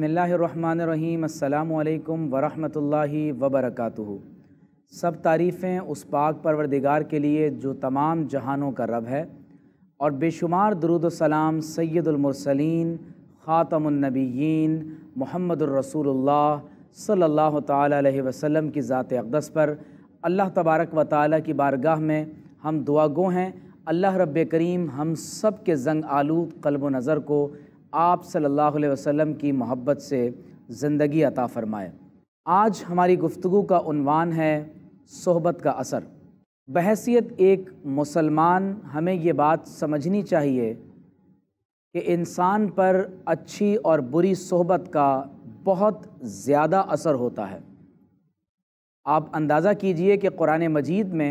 बसमीम् अल्लाम वरहमतुल्लाहि सब तारीफ़ें उस पाक परवरदिगार के लिए जो तमाम जहानों का रब है और बेशुमार दरुदसलाम सैदुलमरसलिन ख़ातमनबीन महमदरसूलुल्लाह सल्ला अलैहि की ज़ात अक़दस पर अल्लाह तबारक व ताली की बारगाह में हम दुआ गो हैं अल्लाह रब करीम हम सब के जंग आलू कल्ब नज़र को आप सल्लल्लाहु अलैहि वसल्लम की मोहब्बत से ज़िंदगी अता फ़रमाए आज हमारी गुफ्तु का उनवान है सोहबत का असर बहसीत एक मुसलमान हमें ये बात समझनी चाहिए कि इंसान पर अच्छी और बुरी सोहबत का बहुत ज़्यादा असर होता है आप अंदाज़ा कीजिए कि कुरान मजीद में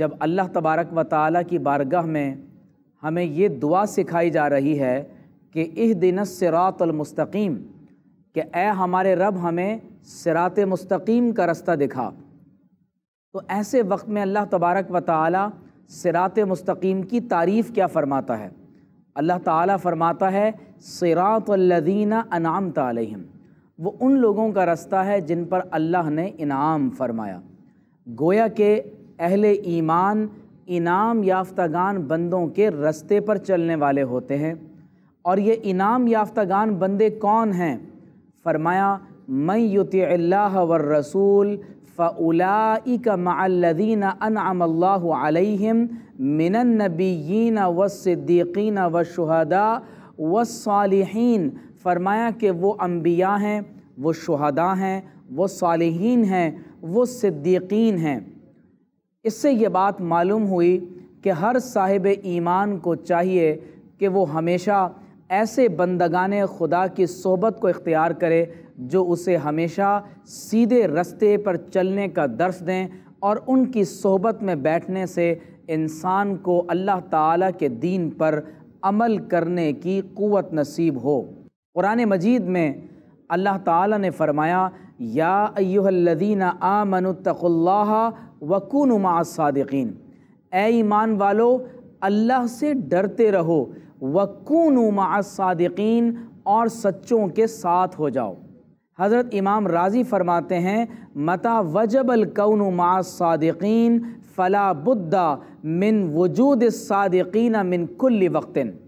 जब अल्लाह तबारक व ताली की बारगाह में हमें ये दुआ सिखाई जा रही है कि इस दिन सरातलमस्तकीम कि ए हमारे रब हमें सरात मस्तकीम का रास्ता दिखा तो ऐसे वक्त में अल्लाह तबारक व ताली सरात मस्तकीम की तारीफ़ क्या फ़रमाता है अल्लाह ताला फ़रमाता है सरातल्लदीना अनाम तलहम वो उन लोगों का रास्ता है जिन पर अल्लाह ने इनाम फरमाया गोया के अहल ईमान इनाम याफ्तागान बंदों के रस्ते पर चलने वाले होते हैं और ये इनाम याफ्तागान बंदे कौन हैं फरमाया मैं युत व रसूल का मदीन अनआमल्लाम मिनबीन व सिद्दीकीन व शहदा व सालहीन फरमाया कि वो अम्बिया हैं वो शहदा हैं वो सालहीन हैं वो सिद्दीकीन हैं इससे ये बात मालूम हुई कि हर साहिब ईमान को चाहिए कि वो हमेशा ऐसे बंदगान खुदा की सोबत को इख्तियार करे जो उसे हमेशा सीधे रस्ते पर चलने का दर्श दें और उनकी सोबत में बैठने से इंसान को अल्लाह ताला के दीन पर अमल करने की क़वत नसीब हो कुरान मजीद में अल्लाह ताला ने फरमाया या अयुहल्लदीन आमनतकुल्लाह वकुन सादकिन ए ईमान वालो अल्लाह से डरते रहो वक़ूनुमा सादिकीन और सच्चों के साथ हो जाओ हज़रत इमाम राज़ी फरमाते हैं मता वजबल कौनुमा सादिकीन फ़ला बुद्दा मिन वजूद सादिकीन मिन कुल्ली वक्तिन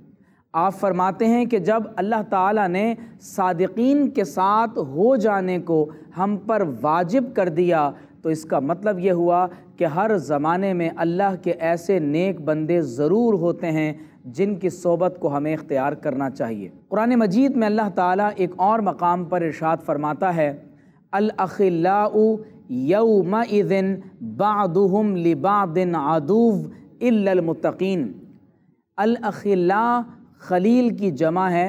आप फरमाते हैं कि जब अल्लाह ताला ने सादिकीन के साथ हो जाने को हम पर वाजिब कर दिया तो इसका मतलब ये हुआ कि हर ज़माने में अल्लाह के ऐसे नेक बंदे ज़रूर होते हैं जिनकी सोबत को हमें इख्तियार करना चाहिए कुरान मजीद में अल्लाह ताला एक और मकाम पर इरशाद फरमाता है अलखिल्ला यौम दिन बादम लिबादिन आदूव इल्लमतकीन अलखिल्ला खलील की जमा है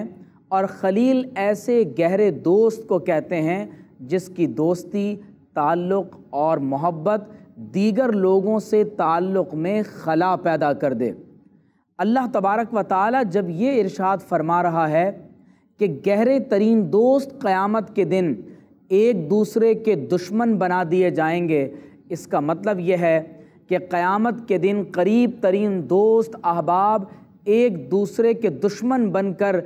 और खलील ऐसे गहरे दोस्त को कहते हैं जिसकी दोस्ती ताल्लुक़ और मोहब्बत दीगर लोगों से ताल्लुक़ में खला पैदा कर दे अल्लाह तबारक व ताली जब ये इरशाद फरमा रहा है कि गहरे तरीन दोस्त क़्यामत के दिन एक दूसरे के दुश्मन बना दिए जाएंगे इसका मतलब यह है कि क़यामत के दिन करीब तरीन दोस्त अहबाब एक दूसरे के दुश्मन बनकर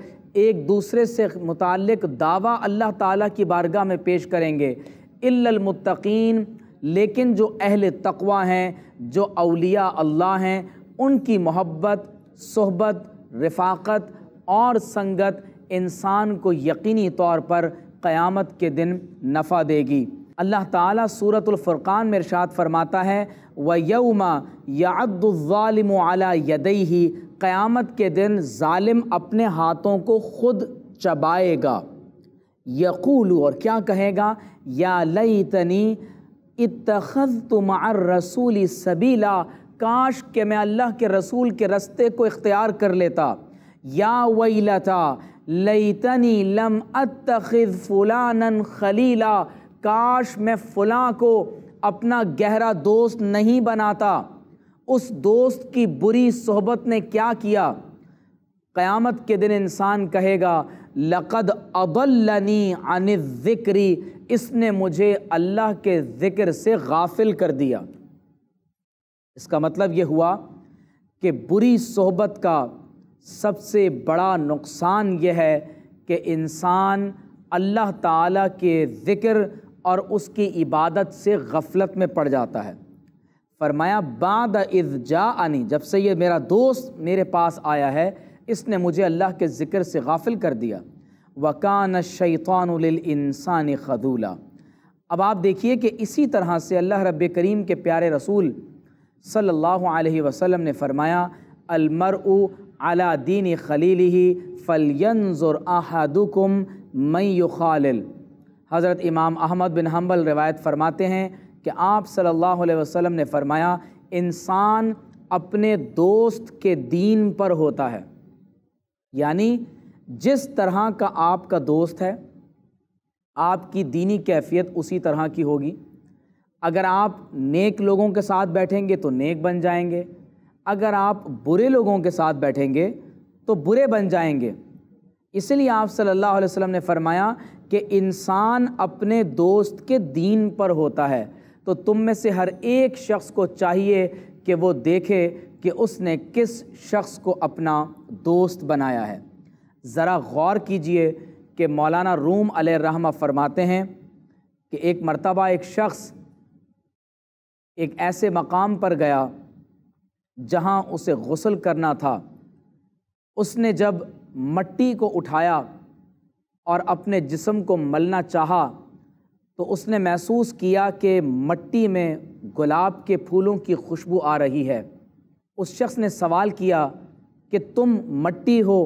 एक दूसरे से मुतक़ दावा अल्लाह ताली की बारगाह में पेश करेंगे इल्लमुत्तकीन लेकिन जो अहल तकवा हैं जो अलिया अल्लाह हैं उनकी मोहब्बत सहबत रफाकत और संगत इंसान को यकीनी तौर पर क़यामत के दिन नफ़ा देगी अल्लाह ताला सूरतुल फ़ुरक़ान में इरशाद फरमाता है व यौमा याब्दुलम अला ही क़यामत के दिन ालिम अपने हाथों को खुद चबाएगा यकूलू और क्या कहेगा या लई तनी इतखज़ तुमार रसूली सबीला काश कि मैं अल्लाह के रसूल के रस्ते को इख्तियार कर लेता या लई तनी लम अतखिद फ़ुलान खलीला काश मैं फ़ुला को अपना गहरा दोस्त नहीं बनाता उस दोस्त की बुरी सोहबत ने क्या किया क़यामत के दिन इंसान कहेगा लक़द अबल्लनी अन ज़िक्री इसने मुझे अल्लाह के ज़िक्र से गाफिल कर दिया इसका मतलब ये हुआ कि बुरी सोहबत का सबसे बड़ा नुकसान यह है कि इंसान अल्लाह ताला के ज़िक्र और उसकी इबादत से गफलत में पड़ जाता है फरमाया बाद इज़ जा आनी जब से ये मेरा दोस्त मेरे पास आया है इसने मुझे अल्लाह के ज़िक्र से गाफिल कर दिया वकान शैतानसान खदूला अब आप देखिए कि इसी तरह से अल्लाह रब करीम के प्यारे रसूल सल्लल्लाहु अलैहि वसल्लम ने फरमाया अलमरउ अला दीन खलील ही फ़लयनज़ुर अहदुकुम मई खालिल हज़रत इमाम अहमद बिन हम्बल रिवायत फ़रमाते हैं कि आप सल्लल्लाहु अलैहि वसल्लम ने फरमाया इंसान अपने दोस्त के दीन पर होता है यानी जिस तरह का आपका दोस्त है आपकी दीनी कैफियत उसी तरह की होगी अगर आप नेक लोगों के साथ बैठेंगे तो नेक बन जाएंगे अगर आप बुरे लोगों के साथ बैठेंगे तो बुरे बन जाएंगे इसलिए आप सल्लल्लाहु अलैहि वसल्लम ने फरमाया कि इंसान अपने दोस्त के दीन पर होता है तो तुम में से हर एक शख्स को चाहिए कि वो देखे कि उसने किस शख्स को अपना दोस्त बनाया है ज़रा गौर कीजिए कि मौलाना रूम रहमा फरमाते हैं कि एक मरतबा एक शख्स एक ऐसे मकाम पर गया जहाँ उसे गसल करना था उसने जब मट्टी को उठाया और अपने जिसम को मलना चाहा तो उसने महसूस किया कि मट्टी में गुलाब के फूलों की खुशबू आ रही है उस शख्स ने सवाल किया कि तुम मट्टी हो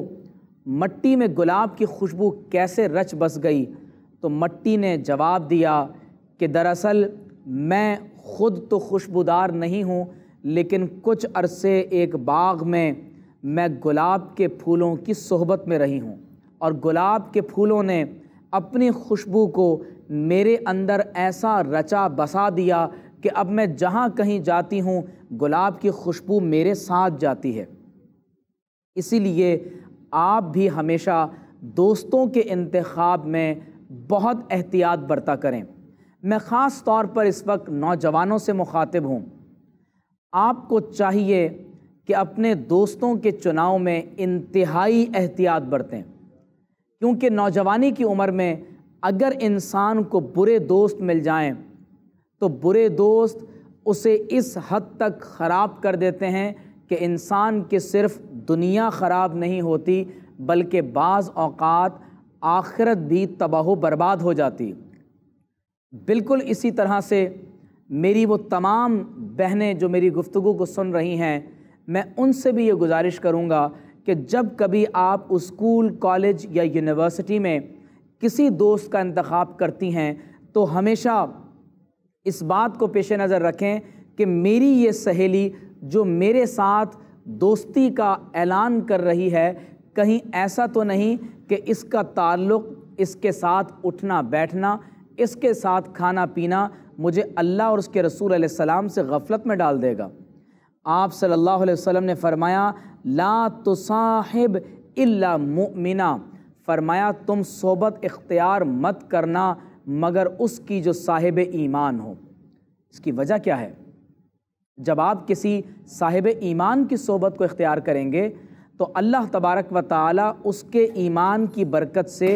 मट्टी में गुलाब की खुशबू कैसे रच बस गई तो मट्टी ने जवाब दिया कि दरअसल मैं ख़ुद तो खुशबूदार नहीं हूँ लेकिन कुछ अरसे एक बाग में मैं गुलाब के फूलों की सोहबत में रही हूँ और गुलाब के फूलों ने अपनी खुशबू को मेरे अंदर ऐसा रचा बसा दिया कि अब मैं जहाँ कहीं जाती हूँ गुलाब की खुशबू मेरे साथ जाती है इसीलिए आप भी हमेशा दोस्तों के इंतखब में बहुत एहतियात बरता करें मैं ख़ास तौर पर इस वक्त नौजवानों से मुखातिब हूँ आपको चाहिए कि अपने दोस्तों के चुनाव में इंतहाई एहतियात बरतें क्योंकि नौजवानी की उम्र में अगर इंसान को बुरे दोस्त मिल जाएं तो बुरे दोस्त उसे इस हद तक ख़राब कर देते हैं कि इंसान की सिर्फ दुनिया ख़राब नहीं होती बल्कि बाज़ अवत आखिरत भी तबाह बर्बाद हो जाती बिल्कुल इसी तरह से मेरी वो तमाम बहनें जो मेरी गुफ्तु को सुन रही हैं मैं उनसे भी ये गुजारिश करूँगा कि जब कभी आप स्कूल कॉलेज या यूनिवर्सिटी में किसी दोस्त का इंतखब करती हैं तो हमेशा इस बात को पेश नज़र रखें कि मेरी ये सहेली जो मेरे साथ दोस्ती का ऐलान कर रही है कहीं ऐसा तो नहीं कि इसका ताल्लुक़ इसके साथ उठना बैठना इसके साथ खाना पीना मुझे अल्लाह और उसके रसूल सलाम से गफलत में डाल देगा आप सल्लल्लाहु अलैहि वसल्लम ने फरमाया ला तो साहिब इल्ला मुमिना फरमाया तुम सोबत इख्तियार मत करना मगर उसकी जो साहिब ईमान हो इसकी वजह क्या है जब आप किसी साहिब ईमान की सोबत को इख्तियार करेंगे तो अल्लाह तबारक व ताली उसके ईमान की बरकत से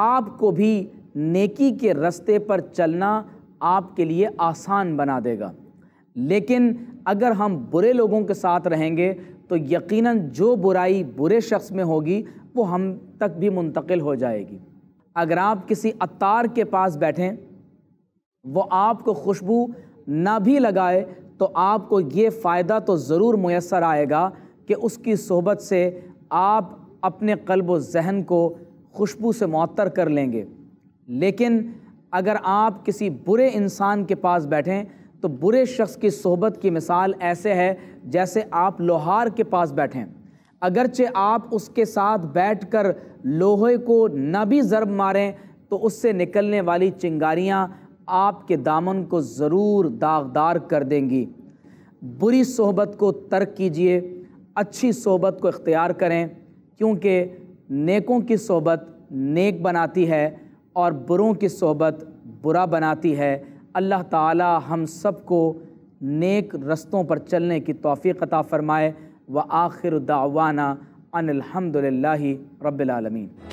आपको भी नेकी के रास्ते पर चलना आपके लिए आसान बना देगा लेकिन अगर हम बुरे लोगों के साथ रहेंगे तो यकीनन जो बुराई बुरे शख्स में होगी वो हम तक भी मुंतकिल हो जाएगी अगर आप किसी अतार के पास बैठें वो आपको खुशबू ना भी लगाए तो आपको ये फ़ायदा तो ज़रूर मैसर आएगा कि उसकी सोहबत से आप अपने कल्ब जहन को खुशबू से मअतर कर लेंगे लेकिन अगर आप किसी बुरे इंसान के पास बैठें तो बुरे शख्स की सोहबत की मिसाल ऐसे है जैसे आप लोहार के पास बैठें अगरचे आप उसके साथ बैठकर लोहे को न भी ज़रब मारें तो उससे निकलने वाली चिंगारियाँ आपके दामन को ज़रूर दागदार कर देंगी बुरी सोहबत को तर्क कीजिए अच्छी सोहबत को इख्तियार करें क्योंकि नेकों की सोहबत नेक बनाती है और बुरों की सोबत बुरा बनाती है अल्लाह ताला हम सब को नेक रस्तों पर चलने की तोफ़ी अता फ़रमाए व आखिर दावाना अनिलहमदिल्ला रबालमीन